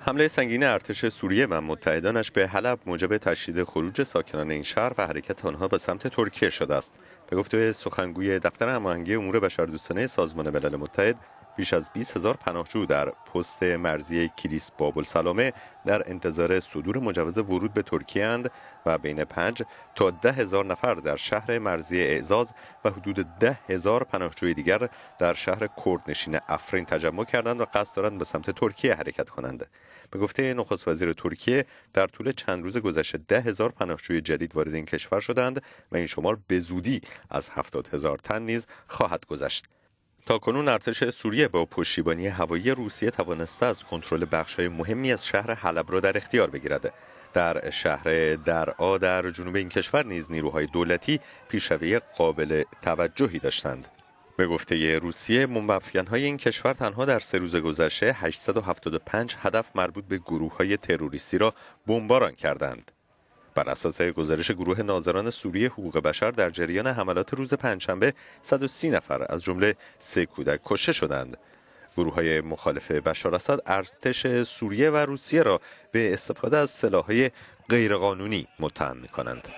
حمله سنگین ارتش سوریه و متحدانش به حلب موجب تشدید خروج ساکنان این شهر و حرکت آنها به سمت ترکیه شده است به گفته سخنگوی دفتر هماهنگی امور بشردوستانه سازمان ملل متحد بیش از 20 هزار پناهجو در پست مرزی کلیس بابل سلامه در انتظار صدور مجوز ورود به ترکیه اند و بین 5 تا ده هزار نفر در شهر مرزی اعزاز و حدود ده هزار پناهجوی دیگر در شهر کردنشین افرین تجمع کردند و قصد دارند به سمت ترکیه حرکت کنند. به گفته نخست وزیر ترکیه در طول چند روز گذشته ده هزار پناهجوی جدید وارد این کشور شدند و این شمار به از هفتاد هزار تن نیز خواهد گذشت تا کنون ارتش سوریه با پشتیبانی هوایی روسیه توانسته از کنترل بخشهای مهمی از شهر حلب را در اختیار بگیرد در شهر درعا در جنوب این کشور نیز نیروهای دولتی پیشروی قابل توجهی داشتند به گفته روسیه های این کشور تنها در سه روز گذشته 875 هدف مربوط به گروه های تروریستی را بمباران کردند بر اساس گزارش گروه ناظران سوری حقوق بشر در جریان حملات روز پنجشنبه 130 نفر از جمله سه کودک کشته شدند. گروه های مخالف بشار اسد ارتش سوریه و روسیه را به استفاده از سلاحهای غیرقانونی متهم می کنند.